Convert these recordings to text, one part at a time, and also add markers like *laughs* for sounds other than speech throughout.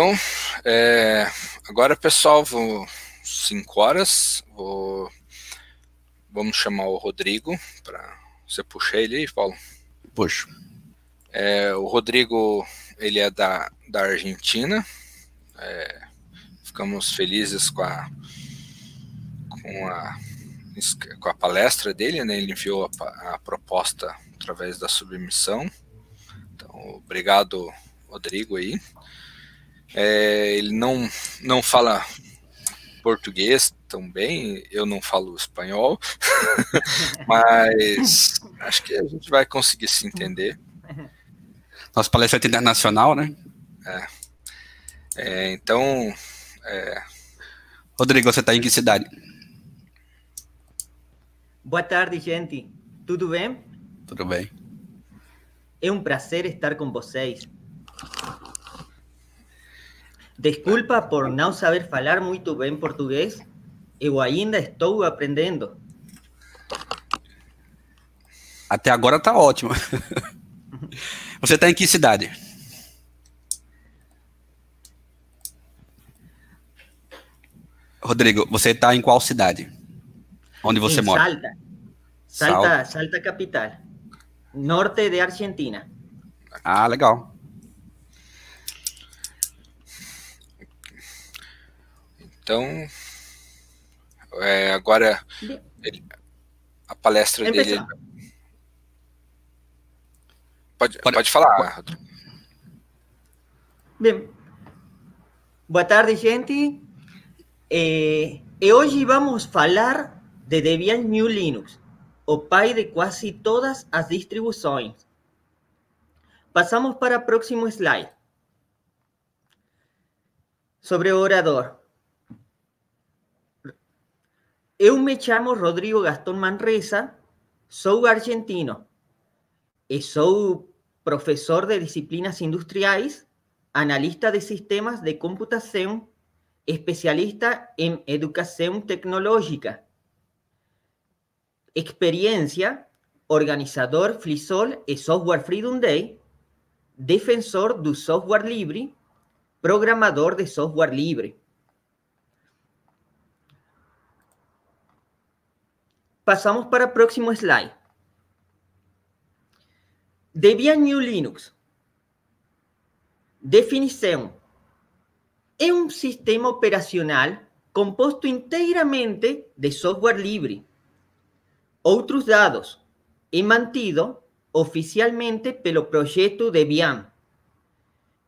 Então, é, agora pessoal, vou horas, vou, vamos chamar o Rodrigo para você puxar ele aí, Paulo. Puxa. É, o Rodrigo, ele é da, da Argentina. É, ficamos felizes com a, com a com a palestra dele, né? Ele enviou a, a proposta através da submissão. Então, obrigado, Rodrigo aí. É, ele não, não fala português tão bem, eu não falo espanhol, *laughs* mas acho que a gente vai conseguir se entender. Nossa palestra é internacional, né? É. é então. É... Rodrigo, você está em que cidade? Boa tarde, gente. Tudo bem? Tudo bem. É um prazer estar com vocês. Desculpa por não saber falar muito bem português. Eu ainda estou aprendendo. Até agora tá ótimo. *laughs* Você está em que cidade? Rodrigo, você está em qual cidade? Onde você em mora? Salta. Salta, Salta. Salta capital. Norte de Argentina. Ah, legal. Então, é, agora ele, a palestra é dele. Pode, pode, pode falar. Bem, boa tarde, gente. É, e hoje vamos falar de Debian New Linux, o pai de quase todas as distribuições. Passamos para o próximo slide. Sobre o orador. Yo me llamo Rodrigo Gastón Manresa, soy argentino e soy profesor de disciplinas industriales, analista de sistemas de computación, especialista en educación tecnológica. Experiencia, organizador FLISOL y e Software Freedom Day, defensor del software libre, programador de software libre. Pasamos para el próximo slide. Debian New Linux. Definición. Es un sistema operacional compuesto íntegramente de software libre. Otros datos es mantido oficialmente pelo proyecto Debian.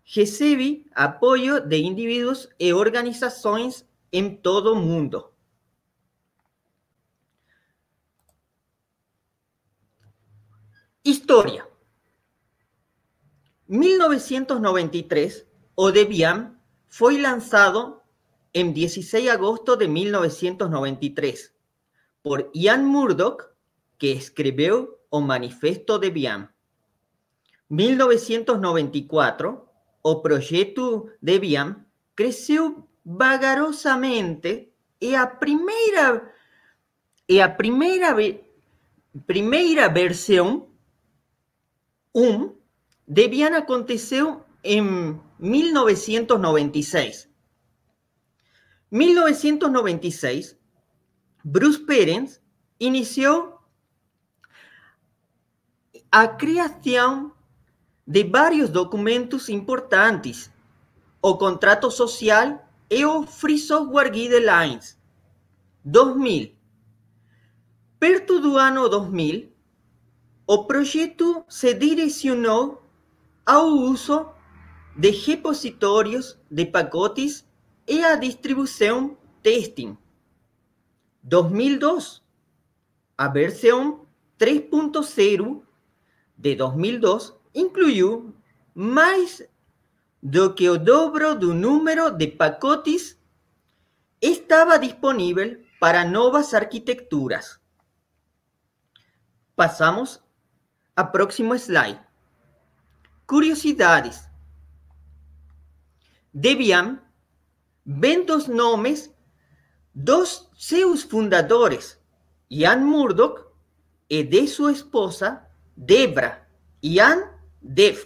Recibe apoyo de individuos e organizaciones en todo mundo. Historia. 1993, o Debian fue lanzado en 16 de agosto de 1993 por Ian Murdoch, que escribió O Manifesto de Debian. 1994, o Proyecto de Debian creció vagarosamente y a primera versión... a UM debían acontecer en 1996. 1996, Bruce Perens inició la creación de varios documentos importantes, o contrato social e o Free Software Guidelines 2000. Perto duano 2000, o proyecto se direcionou al uso de repositorios de pacotes e a distribución testing. 2002. A versión 3.0 de 2002 incluyó más do que el dobro do número de pacotes estaba disponible para novas arquitecturas. Pasamos a próximo slide. Curiosidades. Debian ven dos nombres dos seus fundadores, Ian Murdoch y de su esposa Debra, Ian Dev,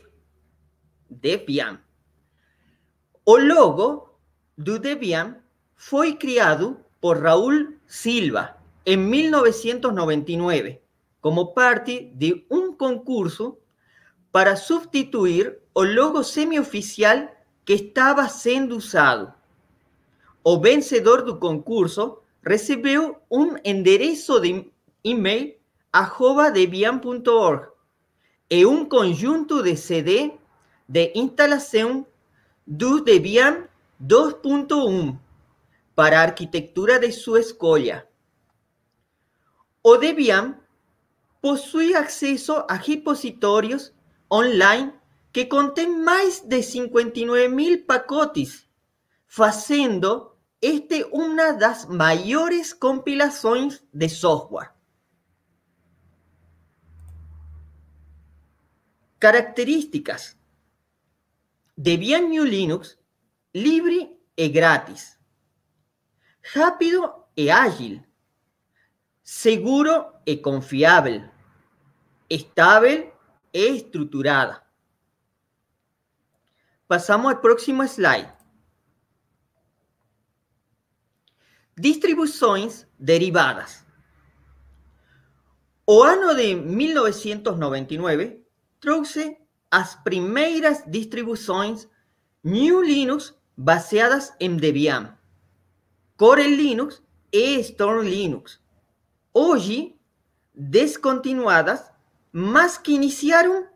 Debian. O logo de Debian fue criado por Raúl Silva en 1999 como parte de un concurso para sustituir o logo semioficial que estaba siendo usado. O vencedor del concurso recibió un enderezo de e-mail jovadebian.org y e un conjunto de CD de instalación de Debian 2.1 para arquitectura de su escolha. O Debian posee acceso a repositorios online que contienen más de 59 mil pacotes, fazendo este de las mayores compilaciones de software. Características. Debian New Linux, libre y gratis. Rápido e ágil. Seguro e confiable estable e estructurada. Pasamos al próximo slide. Distribuciones derivadas. O año de 1999, trouxe las primeras distribuciones New Linux baseadas en Debian, Core Linux e Storm Linux, hoy descontinuadas más que iniciaron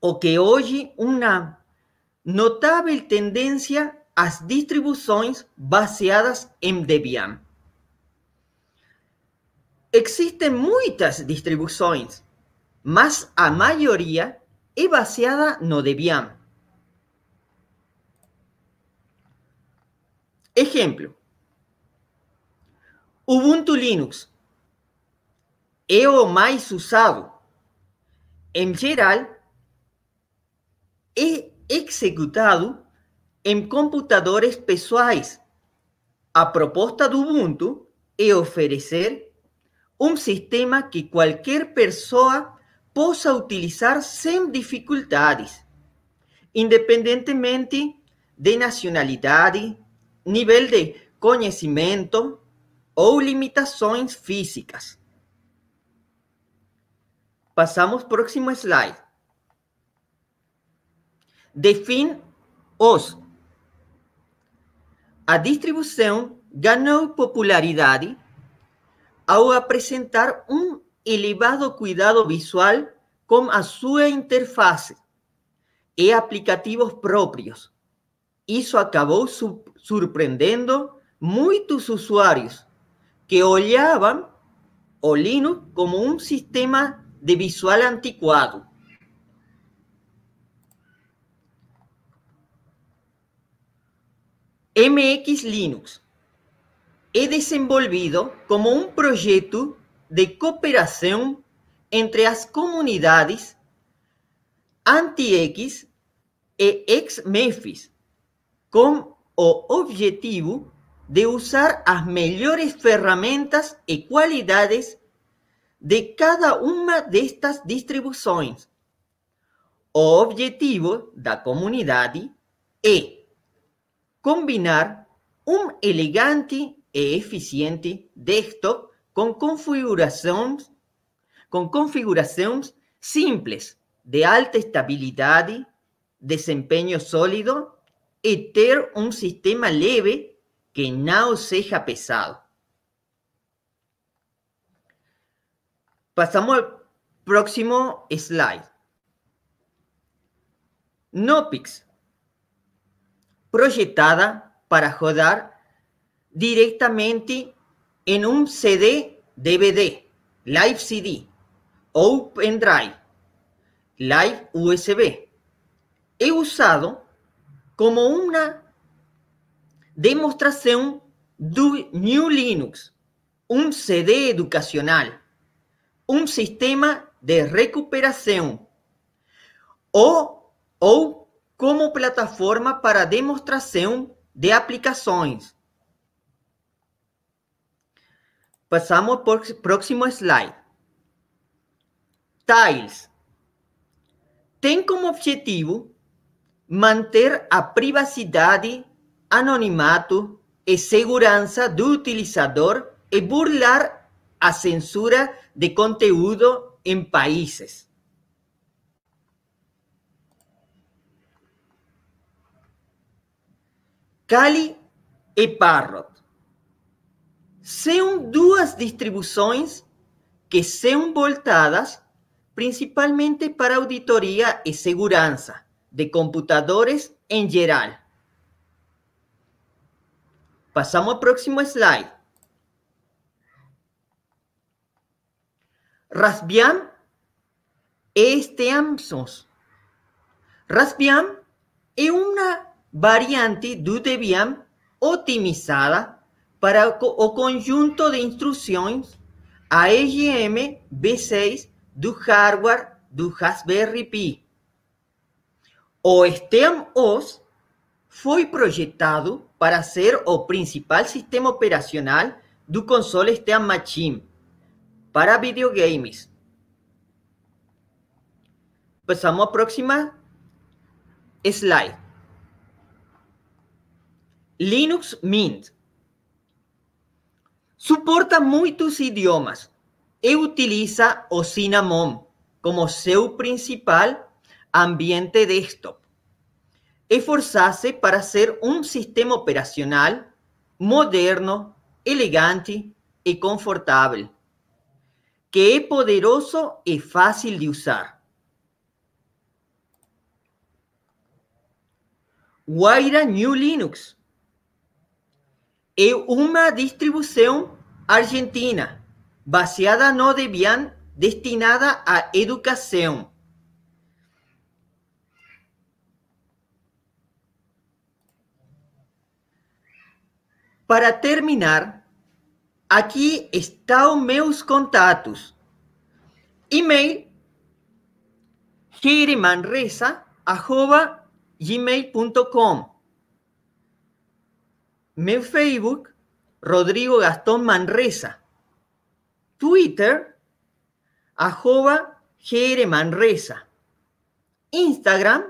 o que hoy una notable tendencia a distribuciones baseadas en Debian. Existen muchas distribuciones, más a mayoría es baseada no Debian. Ejemplo, Ubuntu Linux es más usado Em geral, é executado em computadores pessoais. A proposta do Ubuntu é oferecer um sistema que qualquer pessoa possa utilizar sem dificuldades, independentemente de nacionalidade, nível de conhecimento ou limitações físicas. Pasamos próximo slide. Define os. A distribución ganó popularidad al presentar un elevado cuidado visual con su interfaz y e aplicativos propios. Isso acabó sorprendiendo muchos usuarios que olhavam o Linux como un sistema de visual anticuado. MX Linux. He desenvolvido como un proyecto de cooperación entre las comunidades anti-X e ex con o objetivo de usar las mejores herramientas y cualidades de cada uma destas distribuições. O objetivo da comunidade é combinar um elegante e eficiente desktop com configurações, simples de alta estabilidade, desempenho sólido e ter um sistema leve que não seja pesado. Pasamos al próximo slide. Nopix, proyectada para jugar directamente en un CD, DVD, Live CD, Open Drive, Live USB. He usado como una demostración de New Linux, un CD educacional um sistema de recuperação ou, ou como plataforma para demonstração de aplicações. Passamos para o próximo slide. Tiles tem como objetivo manter a privacidade, anonimato e segurança do utilizador e burlar a censura de contenido en países. Cali e Parrot Son dos distribuciones que son voltadas principalmente para auditoría y seguridad de computadores en general. Pasamos al próximo slide. Rasbiam SteamOS. Rasbian es una variante de Debian optimizada para el conjunto de instrucciones AEGM b 6 del hardware do Raspberry Pi. O SteamOS os fue proyectado para ser el principal sistema operacional do console Steam Machine para videogames. Pasamos a próxima slide. Linux Mint. Soporta muchos idiomas y utiliza o Cinnamon como su principal ambiente desktop. esforzase para ser un sistema operacional moderno, elegante y confortable que es poderoso y fácil de usar. Guaira New Linux es una distribución argentina baseada en Debian destinada a educación. Para terminar, Aquí están meus contatos. E-mail gmail.com Meu Facebook, Rodrigo Gastón Manresa. Twitter, Joba Manresa. Instagram,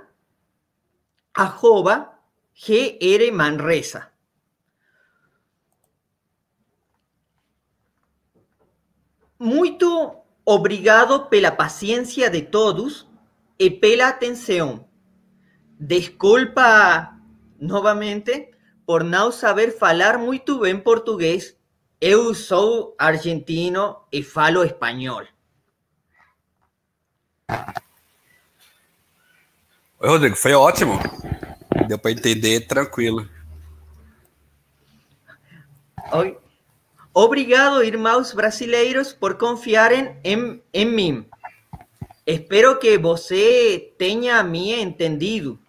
ajoba Manresa. Muito obrigado pela paciência de todos e pela atenção. Desculpa novamente por não saber falar muito bem português. Eu sou argentino e falo espanhol. Oi, Rodrigo, foi ótimo. Deu para entender tranquilo. Oi. Obrigado, irmãos brasileiros, por confiarem em, em mim. Espero que você tenha me entendido.